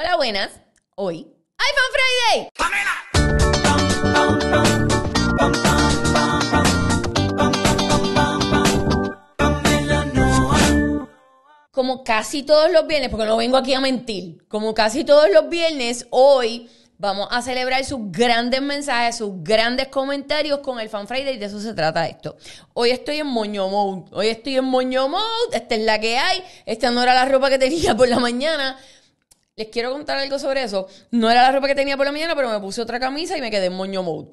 Hola, buenas. Hoy, Fan Friday. Como casi todos los viernes, porque no vengo aquí a mentir, como casi todos los viernes, hoy vamos a celebrar sus grandes mensajes, sus grandes comentarios con el Fan Friday, y de eso se trata esto. Hoy estoy en moño mode, hoy estoy en moño mode, esta es la que hay, esta no era la ropa que tenía por la mañana, les quiero contar algo sobre eso. No era la ropa que tenía por la mañana, pero me puse otra camisa y me quedé en moño mode.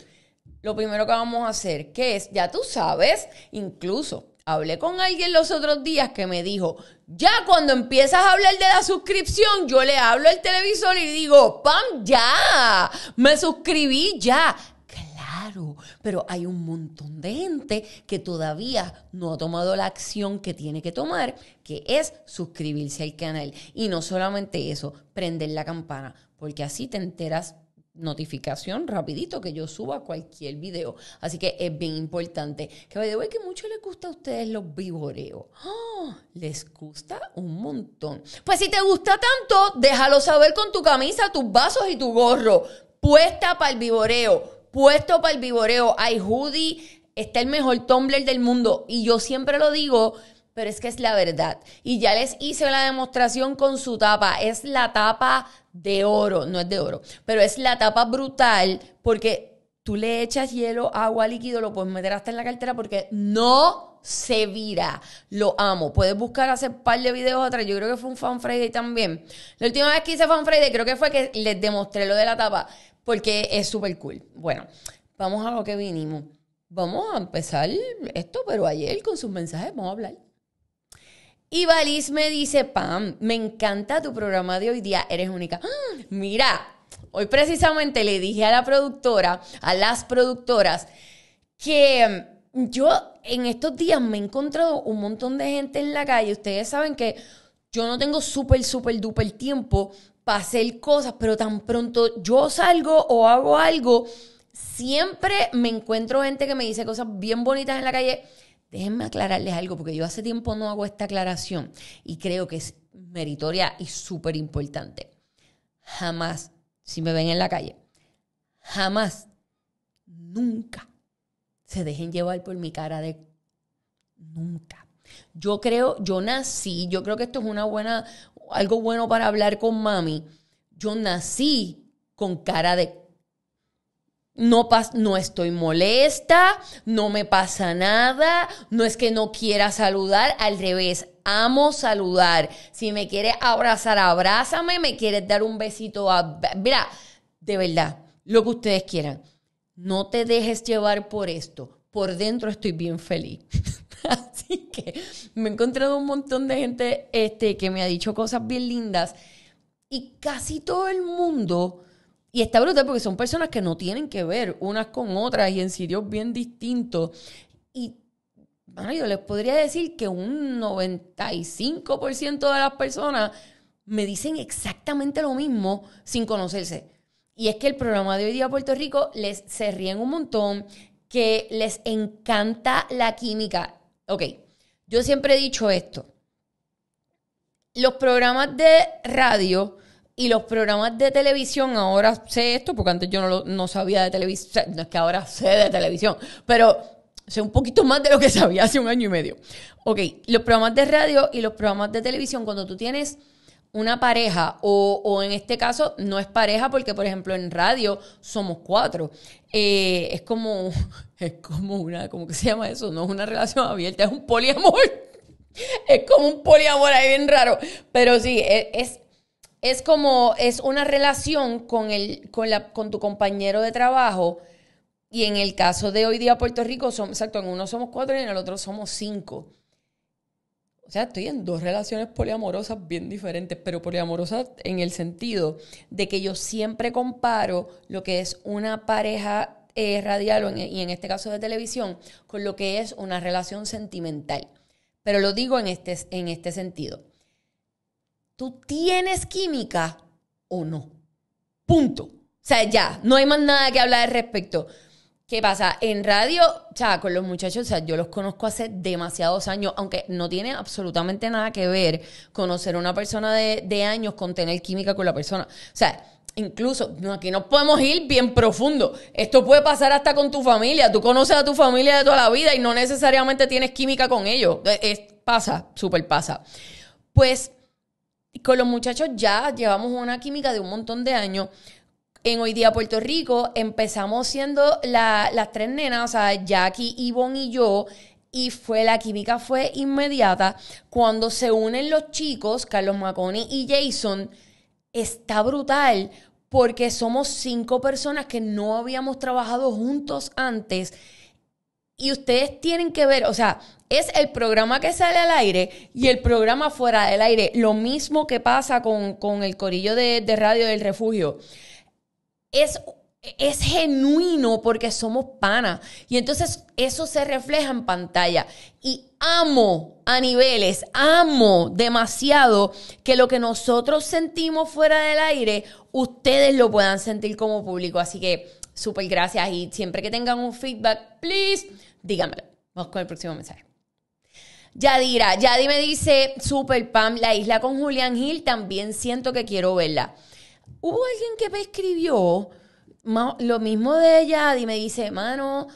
Lo primero que vamos a hacer, que es, ya tú sabes, incluso hablé con alguien los otros días que me dijo, ya cuando empiezas a hablar de la suscripción, yo le hablo al televisor y digo, ¡pam! ¡Ya! Me suscribí ya. Claro, pero hay un montón de gente que todavía no ha tomado la acción que tiene que tomar, que es suscribirse al canal. Y no solamente eso, prender la campana, porque así te enteras notificación rapidito que yo suba cualquier video. Así que es bien importante. Que vaya que mucho les gusta a ustedes los vivoreos. ¡Ah! les gusta un montón. Pues si te gusta tanto, déjalo saber con tu camisa, tus vasos y tu gorro. Puesta para el vivoreo puesto para el viboreo. Ay, hoodie, está el mejor tumbler del mundo. Y yo siempre lo digo, pero es que es la verdad. Y ya les hice la demostración con su tapa. Es la tapa de oro, no es de oro, pero es la tapa brutal porque tú le echas hielo, agua, líquido, lo puedes meter hasta en la cartera porque no se vira. Lo amo. Puedes buscar hacer un par de videos atrás. Yo creo que fue un Fan Friday también. La última vez que hice Fan Friday, creo que fue que les demostré lo de la tapa porque es súper cool. Bueno, vamos a lo que vinimos. Vamos a empezar esto, pero ayer con sus mensajes vamos a hablar. Y Balis me dice, Pam, me encanta tu programa de hoy día, eres única. ¡Ah! Mira, hoy precisamente le dije a la productora, a las productoras, que mm, yo en estos días me he encontrado un montón de gente en la calle. Ustedes saben que yo no tengo súper, súper, duper tiempo para hacer cosas, pero tan pronto yo salgo o hago algo, siempre me encuentro gente que me dice cosas bien bonitas en la calle. Déjenme aclararles algo, porque yo hace tiempo no hago esta aclaración y creo que es meritoria y súper importante. Jamás, si me ven en la calle, jamás, nunca se dejen llevar por mi cara de nunca. Yo creo, yo nací, yo creo que esto es una buena, algo bueno para hablar con mami, yo nací con cara de no, no estoy molesta, no me pasa nada, no es que no quiera saludar, al revés, amo saludar. Si me quiere abrazar, abrázame, me quieres dar un besito, a... mira, de verdad, lo que ustedes quieran. No te dejes llevar por esto. Por dentro estoy bien feliz. Así que me he encontrado un montón de gente este, que me ha dicho cosas bien lindas. Y casi todo el mundo, y está brutal porque son personas que no tienen que ver unas con otras y en sitios bien distintos. Y bueno, yo les podría decir que un 95% de las personas me dicen exactamente lo mismo sin conocerse. Y es que el programa de hoy día Puerto Rico les se ríen un montón, que les encanta la química ok, yo siempre he dicho esto. Los programas de radio y los programas de televisión, ahora sé esto, porque antes yo no, sabía de televisión, no es que ahora sé de televisión, pero sé un poquito más de lo que sabía hace un año y medio. Ok, los programas de radio y los programas de televisión, cuando tú tienes una pareja o, en este caso no es pareja porque, por ejemplo, en radio somos cuatro. Eh, es como, es como una, ¿cómo que se llama eso? No es una relación abierta, es un poliamor. Es como un poliamor ahí bien raro. Pero sí, e, es, es como, es una relación con, el, con, la, con tu compañero de trabajo. Y en el caso de hoy día Puerto Rico, son, exacto, en uno somos cuatro y en el otro somos cinco o sea, estoy en dos relaciones poliamorosas bien diferentes, pero poliamorosas en el sentido de que yo siempre comparo lo que es una pareja eh, radial o y en este caso de televisión con lo que es una relación sentimental. Pero lo digo en este, en este sentido. Tú tienes química o no. Punto. O sea, ya, no hay más nada que hablar al respecto. ¿Qué pasa? En radio, o sea, con los muchachos, o sea, yo los conozco hace demasiados años, aunque no tiene absolutamente nada que ver conocer a una persona de, años con tener química con la persona. O sea, incluso, aquí nos podemos ir bien profundo. Esto puede pasar hasta con tu familia. Tú conoces a tu familia de toda la vida y no necesariamente tienes química con ellos. pasa, súper pasa. Pues con los muchachos ya llevamos una química de un montón de años en Hoy Día Puerto Rico empezamos siendo las tres nenas, o sea, Jackie, Ivonne y yo, y fue la química fue inmediata. Cuando se unen los chicos, Carlos Maconi y Jason, está brutal porque somos cinco personas que no habíamos trabajado juntos antes. Y ustedes tienen que ver, o sea, es el programa que sale al aire y el programa fuera del aire. Lo mismo que pasa con, el corillo de Radio del Refugio es es genuino porque somos panas. Y entonces eso se refleja en pantalla. Y amo a niveles, amo demasiado que lo que nosotros sentimos fuera del aire, ustedes lo puedan sentir como público. Así que súper gracias y siempre que tengan un feedback, please, díganmelo. Vamos con el próximo mensaje. Yadira, Yadi me dice, super Pam, la isla con Julián Gil, también siento que quiero verla. Hubo alguien que me escribió lo mismo de ella y me dice, mano,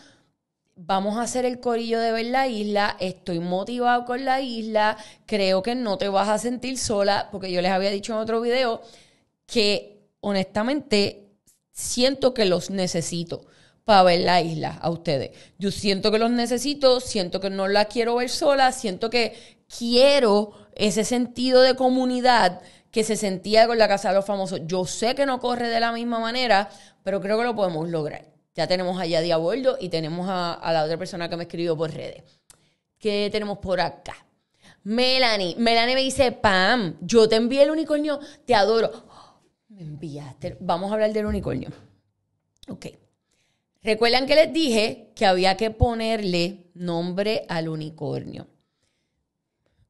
vamos a hacer el corillo de ver la isla, estoy motivado con la isla, creo que no te vas a sentir sola, porque yo les había dicho en otro video que honestamente siento que los necesito para ver la isla a ustedes. Yo siento que los necesito, siento que no la quiero ver sola, siento que quiero ese sentido de comunidad que se sentía con la Casa de los Famosos. Yo sé que no corre de la misma manera, pero creo que lo podemos lograr. Ya tenemos a Yadi y tenemos a, la otra persona que me escribió por redes. ¿Qué tenemos por acá? Melanie. Melanie me dice, Pam, yo te envié el unicornio, te adoro. me enviaste. Vamos a hablar del unicornio. Ok. Recuerdan que les dije que había que ponerle nombre al unicornio.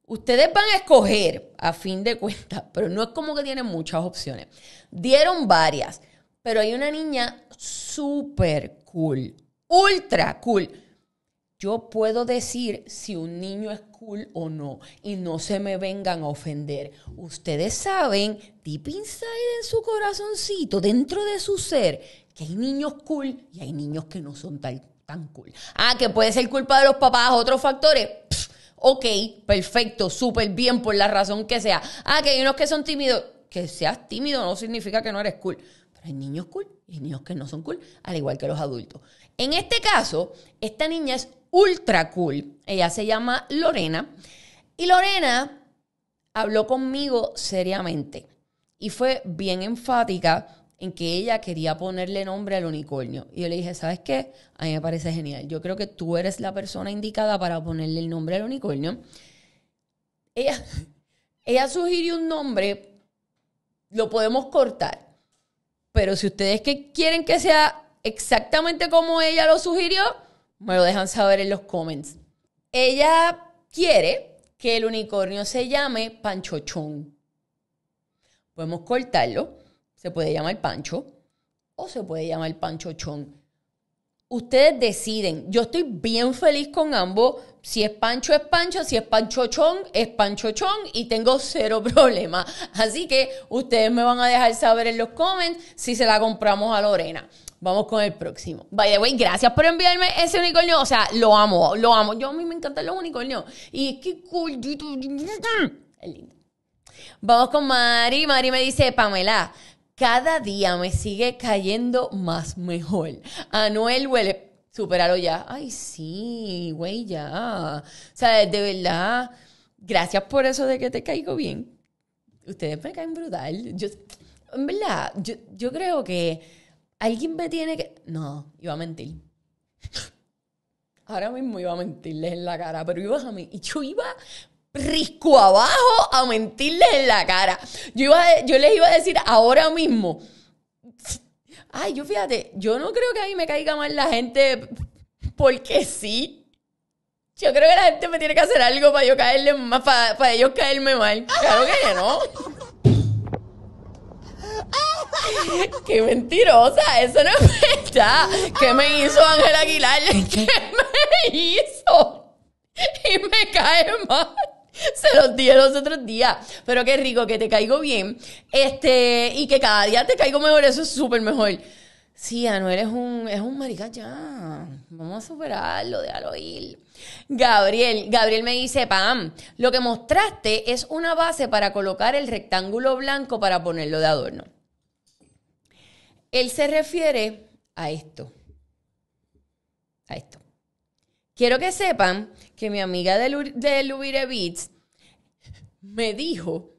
Ustedes van a escoger, a fin de cuentas, pero no es como que tienen muchas opciones. Dieron varias, pero hay una niña súper cool, ultra cool. Yo puedo decir si un niño es cool o no y no se me vengan a ofender. Ustedes saben, deep inside en su corazoncito, dentro de su ser, que hay niños cool y hay niños que no son tan, tan cool. Ah, que puede ser culpa de los papás, otros factores. Ok, perfecto, súper bien, por la razón que sea. Ah, que hay unos que son tímidos. Que seas tímido no significa que no eres cool. Pero hay niños cool y niños que no son cool, al igual que los adultos. En este caso, esta niña es ultra cool. Ella se llama Lorena. Y Lorena habló conmigo seriamente y fue bien enfática en que ella quería ponerle nombre al unicornio. Y yo le dije, ¿sabes qué? A mí me parece genial. Yo creo que tú eres la persona indicada para ponerle el nombre al unicornio. Ella, ella sugirió un nombre, lo podemos cortar. Pero si ustedes quieren que sea exactamente como ella lo sugirió, me lo dejan saber en los comments. Ella quiere que el unicornio se llame Panchochón. Podemos cortarlo se puede llamar Pancho o se puede llamar Pancho Ustedes deciden. Yo estoy bien feliz con ambos. Si es Pancho, es Pancho. Si es Pancho es Pancho Y tengo cero problema. Así que ustedes me van a dejar saber en los comments si se la compramos a Lorena. Vamos con el próximo. By the way, gracias por enviarme ese unicornio. O sea, lo amo, lo amo. Yo a mí me encantan los unicornios. Y es que Es lindo. Vamos con Mari. Mari me dice, Pamela, cada día me sigue cayendo más mejor. Anuel huele, superalo ya. Ay, sí, güey, ya. O sea, de verdad, gracias por eso de que te caigo bien. Ustedes me caen brutal. Yo, en verdad, yo, yo creo que alguien me tiene que... No, iba a mentir. Ahora mismo iba a mentirles en la cara, pero iba a mí. Y yo iba risco abajo a mentirles en la cara. Yo, iba yo les iba a decir ahora mismo. Ay, yo fíjate, yo no creo que a mí me caiga mal la gente porque sí. Yo creo que la gente me tiene que hacer algo para yo caerle más, para, para ellos caerme mal. Claro que no. ¡Qué mentirosa! Eso no es verdad. ¿Qué me hizo Ángel Aguilar? ¿Qué me hizo? Y me cae mal. Se los di los otros días. Pero qué rico, que te caigo bien. Este, y que cada día te caigo mejor, eso es súper mejor. Sí, Anuel es un, es un marica ya. Vamos a superarlo, de ir. Gabriel, Gabriel me dice, Pam, lo que mostraste es una base para colocar el rectángulo blanco para ponerlo de adorno. Él se refiere a esto. A esto. Quiero que sepan que mi amiga de, Lubire Beats me dijo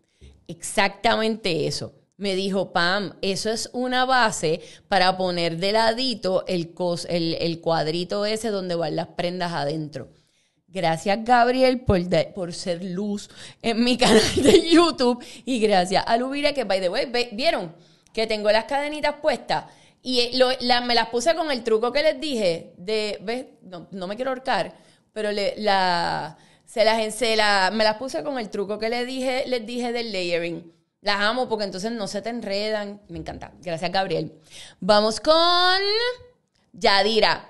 exactamente eso. Me dijo, Pam, eso es una base para poner de ladito el, el, cuadrito ese donde van las prendas adentro. Gracias Gabriel por, ser luz en mi canal de YouTube y gracias a Lubire que, by the way, vieron que tengo las cadenitas puestas. Y eh, me las puse con el truco que les dije de, No, me quiero ahorcar, pero se las, me las puse con el truco que les dije, les dije del layering. Las amo porque entonces no se te enredan. Me encanta. Gracias, Gabriel. Vamos con Yadira.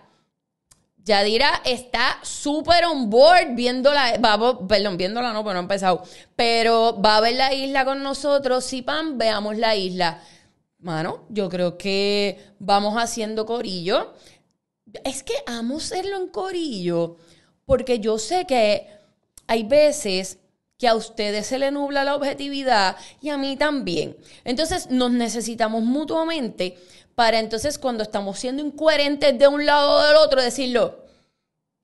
Yadira está súper on board viendo la, perdón, viéndola no, pero pues no ha empezado, pero va a ver la isla con nosotros. Si pan, veamos la isla mano, yo creo que vamos haciendo corillo. Es que amo serlo en corillo, porque yo sé que hay veces que a ustedes se le nubla la objetividad y a mí también. Entonces nos necesitamos mutuamente para entonces cuando estamos siendo incoherentes de un lado o del otro decirlo,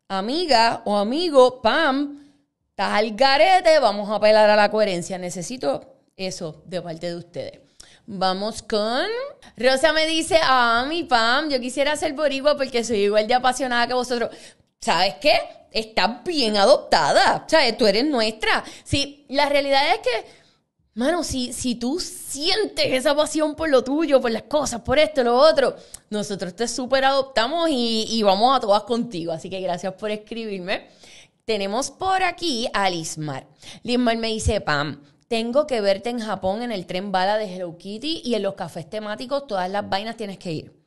amiga o amigo, pam, estás al garete, vamos a apelar a la coherencia. Necesito eso de parte de ustedes. Vamos con. Rosa me dice, ah, mi Pam, yo quisiera ser boricua porque soy igual de apasionada que vosotros. ¿Sabes qué? Estás bien adoptada. ¿Sabes? Tú eres nuestra. Sí, la realidad es que. Mano, si, si tú sientes esa pasión por lo tuyo, por las cosas, por esto, lo otro, nosotros te súper adoptamos y, y vamos a todas contigo. Así que gracias por escribirme. Tenemos por aquí a Lismar. Lismar me dice, Pam, tengo que verte en Japón en el tren bala de Hello Kitty y en los cafés temáticos, todas las vainas tienes que ir.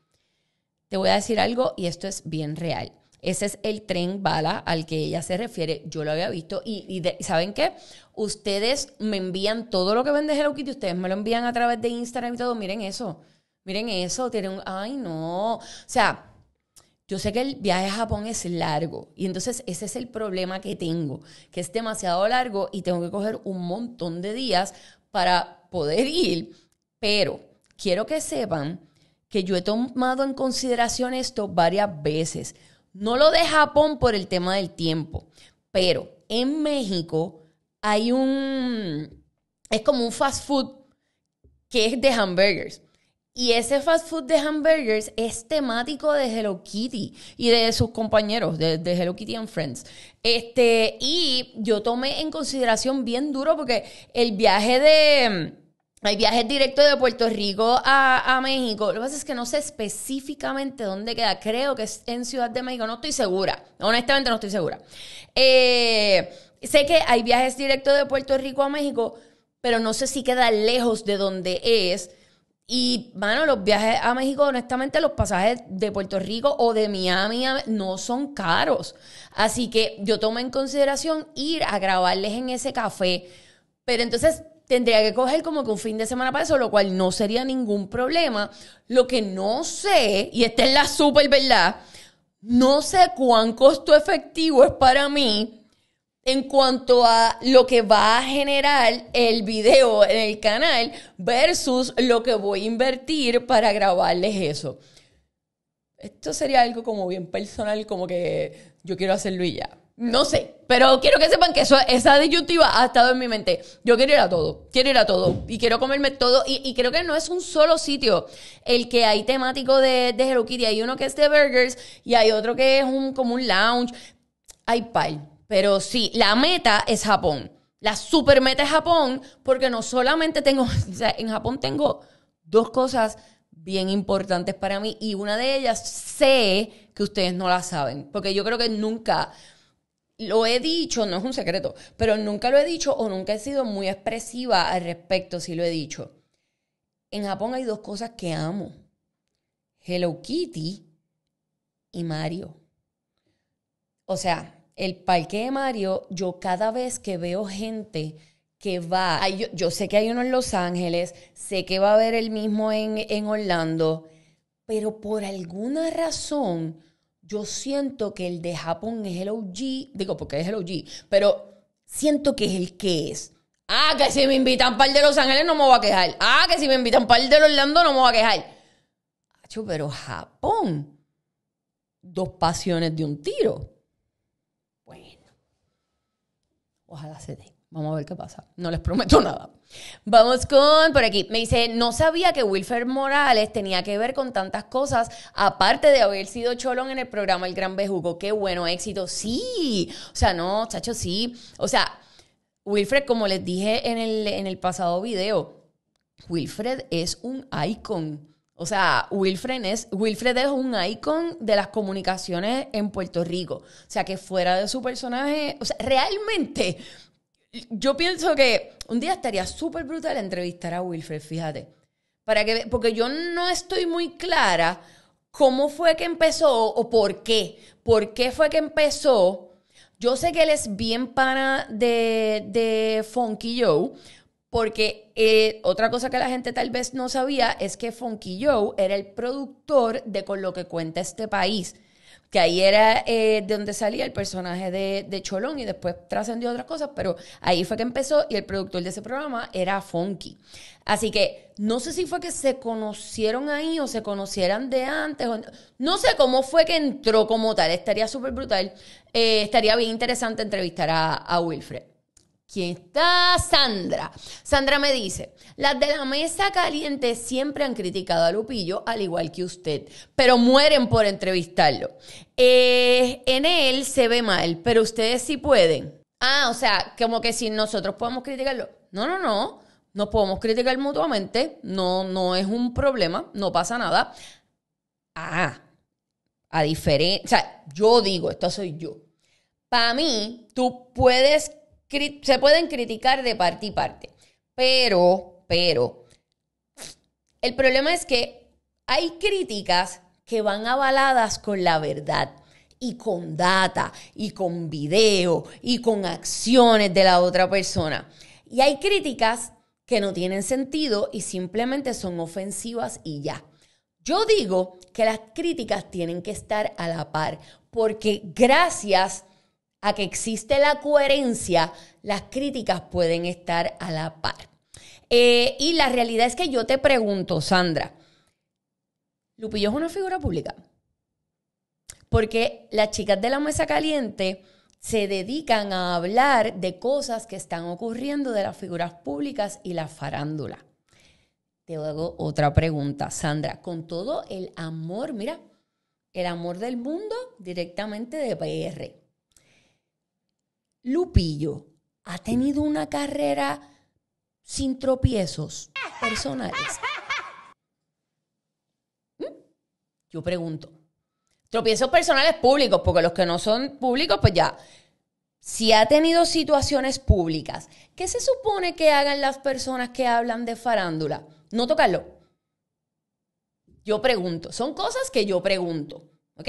Te voy a decir algo y esto es bien real. Ese es el tren bala al que ella se refiere. Yo lo había visto. Y, ¿saben qué? Ustedes me envían todo lo que vende Hello Kitty. Ustedes me lo envían a través de Instagram y todo. Miren eso. Miren eso. Tienen un... Ay, no. O sea, yo sé que el viaje a Japón es largo y entonces ese es el problema que tengo, que es demasiado largo y tengo que coger un montón de días para poder ir, pero quiero que sepan que yo he tomado en consideración esto varias veces. No lo de Japón por el tema del tiempo, pero en México hay un, es como un fast food que es de hamburgers. Y ese fast food de hamburgers es temático de Hello Kitty y de sus compañeros, de, Hello Kitty and Friends. Este, y yo tomé en consideración bien duro porque el viaje de. Hay viajes directos de Puerto Rico a, México. Lo que pasa es que no sé específicamente dónde queda. Creo que es en Ciudad de México. No estoy segura. Honestamente, no estoy segura. Eh, sé que hay viajes directos de Puerto Rico a México, pero no sé si queda lejos de donde es. Y, bueno, los viajes a México, honestamente, los pasajes de Puerto Rico o de Miami no son caros. Así que yo tomo en consideración ir a grabarles en ese café. Pero entonces tendría que coger como que un fin de semana para eso, lo cual no sería ningún problema. Lo que no sé, y esta es la súper verdad, no sé cuán costo efectivo es para mí en cuanto a lo que va a generar el video en el canal versus lo que voy a invertir para grabarles eso. Esto sería algo como bien personal, como que yo quiero hacerlo y ya. No sé, pero quiero que sepan que eso, esa disyuntiva ha estado en mi mente. Yo quiero ir a todo, quiero ir a todo y quiero comerme todo. Y, creo que no es un solo sitio el que hay temático de, de Hay uno que es de burgers y hay otro que es un, como un lounge. Hay pal. Pero sí, la meta es Japón. La super meta es Japón, porque no solamente tengo, o sea, en Japón tengo dos cosas bien importantes para mí y una de ellas sé que ustedes no la saben, porque yo creo que nunca lo he dicho, no es un secreto, pero nunca lo he dicho o nunca he sido muy expresiva al respecto si lo he dicho. En Japón hay dos cosas que amo. Hello Kitty y Mario. O sea, el parque de Mario, yo cada vez que veo gente que va, yo, sé que hay uno en Los Ángeles, sé que va a haber el mismo en, en Orlando, pero por alguna razón yo siento que el de Japón es el OG, digo porque es el OG, pero siento que es el que es. Ah, que si me invitan el de Los Ángeles no me voy a quejar. Ah, que si me invitan par de Orlando no me voy a quejar. pero Japón, dos pasiones de un tiro. Bueno, ojalá se dé. Vamos a ver qué pasa. No les prometo nada. Vamos con por aquí. Me dice, no sabía que Wilfred Morales tenía que ver con tantas cosas, aparte de haber sido cholón en el programa El Gran Bejugo. Qué bueno éxito. Sí. O sea, no, chacho, sí. O sea, Wilfred, como les dije en el, en el pasado video, Wilfred es un icon o sea, Wilfred es, un icon de las comunicaciones en Puerto Rico. O sea, que fuera de su personaje, o sea, realmente, yo pienso que un día estaría súper brutal entrevistar a Wilfred, fíjate. Para que, porque yo no estoy muy clara cómo fue que empezó o por qué. ¿Por qué fue que empezó? Yo sé que él es bien pana de, de Funky Joe, porque eh, otra cosa que la gente tal vez no sabía es que Funky Joe era el productor de Con lo que cuenta este país. Que ahí era eh, de donde salía el personaje de, Cholón y después trascendió otras cosas, pero ahí fue que empezó y el productor de ese programa era Funky. Así que no sé si fue que se conocieron ahí o se conocieran de antes. no, sé cómo fue que entró como tal. Estaría súper brutal. Eh, estaría bien interesante entrevistar a Wilfred. ¿Quién está? Sandra. Sandra me dice, las de la mesa caliente siempre han criticado a Lupillo, al igual que usted, pero mueren por entrevistarlo. Eh, en él se ve mal, pero ustedes sí pueden. Ah, o sea, como que si nosotros podemos criticarlo. No, no, no. Nos podemos criticar mutuamente. No, no es un problema. No pasa nada. Ah, a diferencia. O sea, yo digo, esto soy yo. Para mí, tú puedes se pueden criticar de parte y parte, pero, pero, el problema es que hay críticas que van avaladas con la verdad y con data y con video y con acciones de la otra persona. Y hay críticas que no tienen sentido y simplemente son ofensivas y ya. Yo digo que las críticas tienen que estar a la par, porque gracias a que existe la coherencia, las críticas pueden estar a la par. Eh, y la realidad es que yo te pregunto, Sandra, Lupillo es una figura pública. Porque las chicas de la mesa caliente se dedican a hablar de cosas que están ocurriendo de las figuras públicas y la farándula. Te hago otra pregunta, Sandra. Con todo el amor, mira, el amor del mundo directamente de PR. Lupillo ha tenido una carrera sin tropiezos personales. ¿Mm? Yo pregunto. Tropiezos personales públicos, porque los que no son públicos, pues ya. Si ha tenido situaciones públicas, ¿qué se supone que hagan las personas que hablan de farándula? No tocarlo. Yo pregunto. Son cosas que yo pregunto. ¿Ok?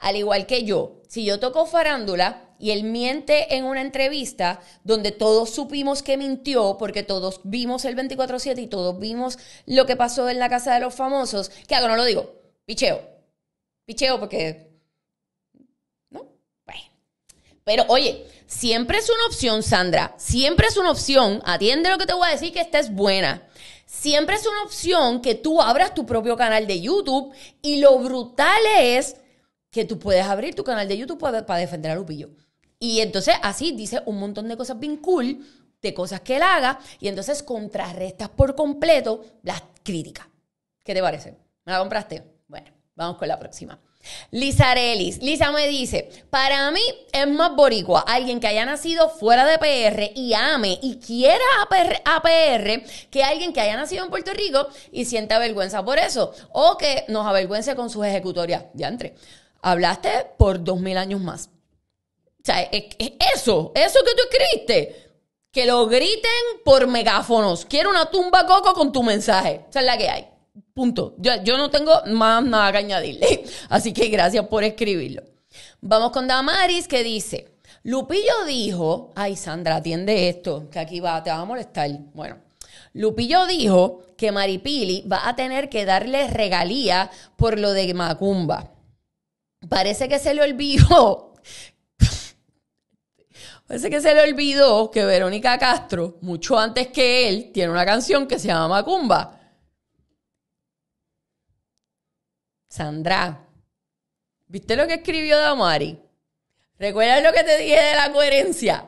Al igual que yo, si yo toco farándula, y él miente en una entrevista donde todos supimos que mintió porque todos vimos el 24/7 y todos vimos lo que pasó en la casa de los famosos, ¿qué hago? No lo digo. Picheo. Picheo porque... ¿No? Bueno. Pero oye, siempre es una opción, Sandra. Siempre es una opción. Atiende lo que te voy a decir que esta es buena. Siempre es una opción que tú abras tu propio canal de YouTube y lo brutal es que tú puedes abrir tu canal de YouTube para, defender a Lupillo. Y entonces así dice un montón de cosas bien cool, de cosas que él haga, y entonces contrarrestas por completo las críticas. ¿Qué te parece? ¿Me la compraste? Bueno, vamos con la próxima. Lizarelis. Lisa me dice, para mí es más boricua alguien que haya nacido fuera de PR y ame y quiera a PR, que alguien que haya nacido en Puerto Rico y sienta vergüenza por eso o que nos avergüence con sus ejecutorias. entre hablaste por dos mil años más. O sea, eso, eso que tú escribiste, que lo griten por megáfonos. Quiero una tumba coco con tu mensaje. es la que hay. Punto. Yo, yo no tengo más nada que añadirle. Así que gracias por escribirlo. Vamos con Damaris que dice, Lupillo dijo, ay Sandra, atiende esto, que aquí va, te va a molestar. Bueno, Lupillo dijo que Maripili va a tener que darle regalía por lo de Macumba. Parece que se le olvidó Parece que se le olvidó que Verónica Castro, mucho antes que él, tiene una canción que se llama Macumba. Sandra, ¿viste lo que escribió Damari? ¿Recuerdas lo que te dije de la coherencia?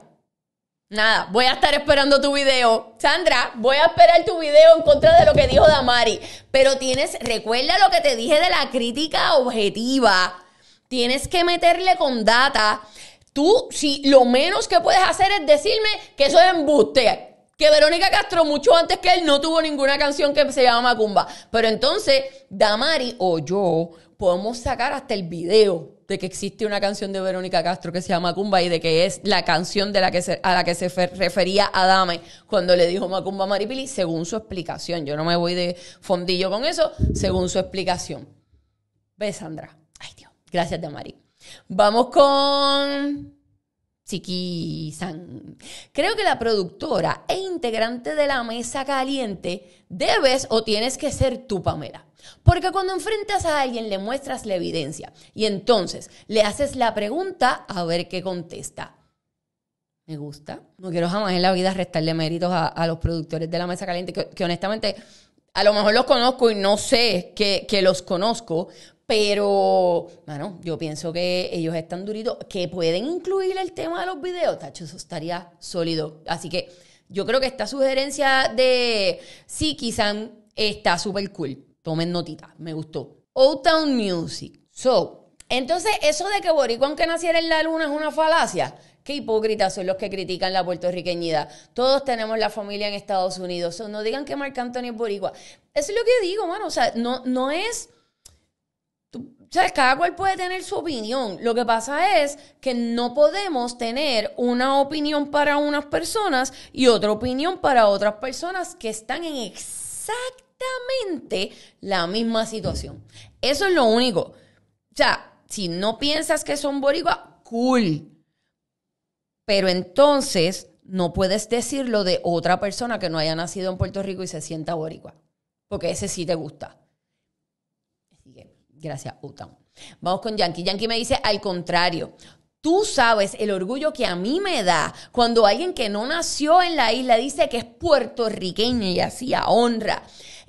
Nada, voy a estar esperando tu video. Sandra, voy a esperar tu video en contra de lo que dijo Damari. Pero tienes, recuerda lo que te dije de la crítica objetiva. Tienes que meterle con data. Tú, si lo menos que puedes hacer es decirme que eso es embuste. Que Verónica Castro, mucho antes que él, no tuvo ninguna canción que se llama Macumba. Pero entonces, Damari o yo podemos sacar hasta el video de que existe una canción de Verónica Castro que se llama Macumba y de que es la canción de la que a la que se refería Adame cuando le dijo Macumba a Maripili, según su explicación. Yo no me voy de fondillo con eso, según su explicación. ve Sandra? Ay, Dios. Gracias, Damari. Vamos con Chiqui San. Creo que la productora e integrante de la mesa caliente debes o tienes que ser tu Pamela. Porque cuando enfrentas a alguien le muestras la evidencia y entonces le haces la pregunta a ver qué contesta. Me gusta. No quiero jamás en la vida restarle méritos a, los productores de la mesa caliente, que, honestamente a lo mejor los conozco y no sé que, que, los conozco, pero, bueno, yo pienso que ellos están duritos, que pueden incluir el tema de los videos, tacho, eso estaría sólido. Así que yo creo que esta sugerencia de sí quizás está súper cool. Tomen notita, me gustó. Old Town Music. So, entonces eso de que Boricua que naciera en la luna es una falacia. Qué hipócritas son los que critican la puertorriqueñidad. Todos tenemos la familia en Estados Unidos. no digan que Marc Anthony es boricua. Eso es lo que yo digo, mano. O sea, no, no es o sea, Cada cual puede tener su opinión. Lo que pasa es que no podemos tener una opinión para unas personas y otra opinión para otras personas que están en exactamente la misma situación. Eso es lo único. O sea, si no piensas que son boricua, cool. Pero entonces no puedes decirlo de otra persona que no haya nacido en Puerto Rico y se sienta boricua, porque ese sí te gusta. Gracias, Utah. Vamos con Yankee. Yankee me dice, al contrario, Tú sabes el orgullo que a mí me da cuando alguien que no nació en la isla dice que es puertorriqueño y a honra.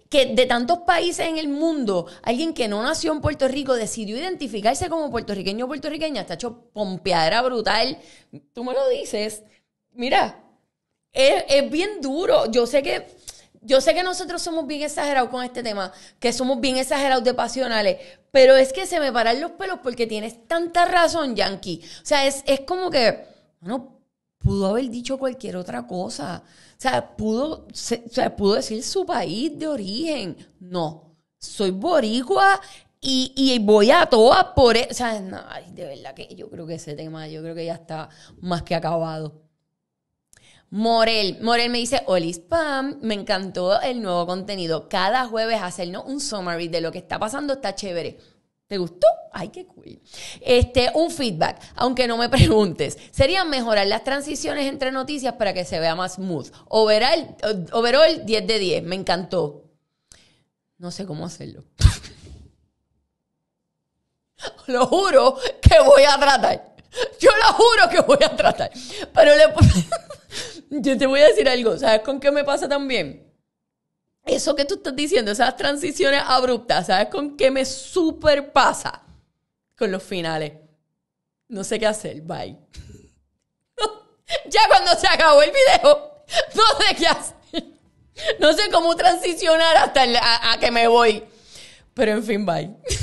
Que de tantos países en el mundo, alguien que no nació en Puerto Rico decidió identificarse como puertorriqueño o puertorriqueña, está hecho pompeadera brutal. Tú me lo dices. Mira, es bien duro. Yo sé que yo sé que nosotros somos bien exagerados con este tema, que somos bien exagerados de pasionales, pero es que se me paran los pelos porque tienes tanta razón, Yankee. O sea, es, es como que, bueno, pudo haber dicho cualquier otra cosa. O sea, pudo, sea, pudo decir su país de origen. No, soy boricua y, y voy a todas por... E, o sea, de verdad que yo creo que ese tema, yo creo que ya está más que acabado. Morel, Morel me dice, hola, spam, me encantó el nuevo contenido. Cada jueves hacernos un summary de lo que está pasando está chévere. ¿Te gustó? Ay, qué cool. Este, un feedback, aunque no me preguntes. Sería mejorar las transiciones entre noticias para que se vea más smooth. Overall, overall 10 de 10, me encantó. No sé cómo hacerlo. lo juro que voy a tratar. Yo lo juro que voy a tratar. Pero le yo te voy a decir algo, ¿sabes con qué me pasa también? Eso que tú estás diciendo, esas transiciones abruptas, ¿sabes con qué me super pasa? Con los finales. No sé qué hacer, bye. ya cuando se acabó el video, no sé qué hacer. No sé cómo transicionar hasta a que me voy. Pero en fin, bye.